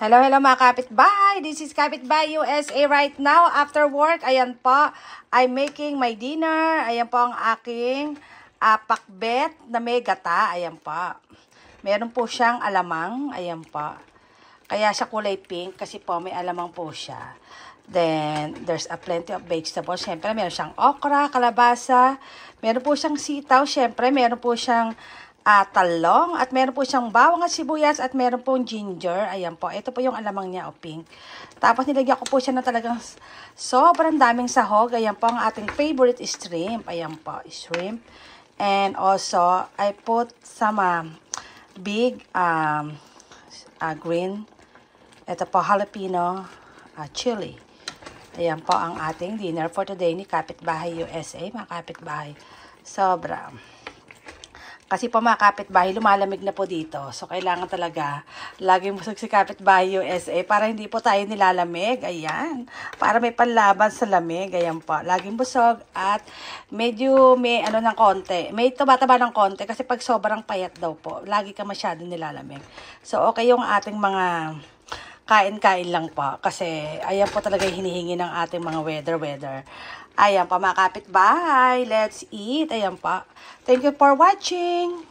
Hello, hello mga kapitbahay! This is Kapitbahay USA right now. After work, ayan po, I'm making my dinner. Ayan po ang aking uh, pakbet na may gata. Ayan po. Meron po siyang alamang. Ayan po. Kaya siya kulay pink kasi po may alamang po siya. Then, there's a plenty of vegetables. Siyempre, meron siyang okra, kalabasa. Meron po siyang sitaw. Siyempre, meron po siyang uh, talong at meron po siyang bawang at sibuyas at meron pong ginger. Ayan po. Ito po yung alamang niya o oh, pink. Tapos nilagyan ko po siya na talagang sobrang daming sahog. Ayan po ang ating favorite shrimp. Ayan po. Shrimp. And also, I put some um, big um, uh, green. Ito po, jalapeno uh, chili. Ayan po ang ating dinner for today ni Kapitbahay USA, mga kapitbahay. Sobra. Kasi po mga kapitbahay, lumalamig na po dito. So, kailangan talaga laging musagsikapit bahay yung SA para hindi po tayo nilalamig. Ayan. Para may panlaban sa lamig. Ayan po. Laging busog at medyo may ano ng konti. May tumataba ng konti kasi pag sobrang payat daw po, lagi ka masyado nilalamig. So, okay yung ating mga kain-kain lang pa. Kasi ayan po talaga yung hinihingi ng ating mga weather-weather. Ayan pa, makapit kapit-bahay. Let's eat. Ayan pa. Thank you for watching.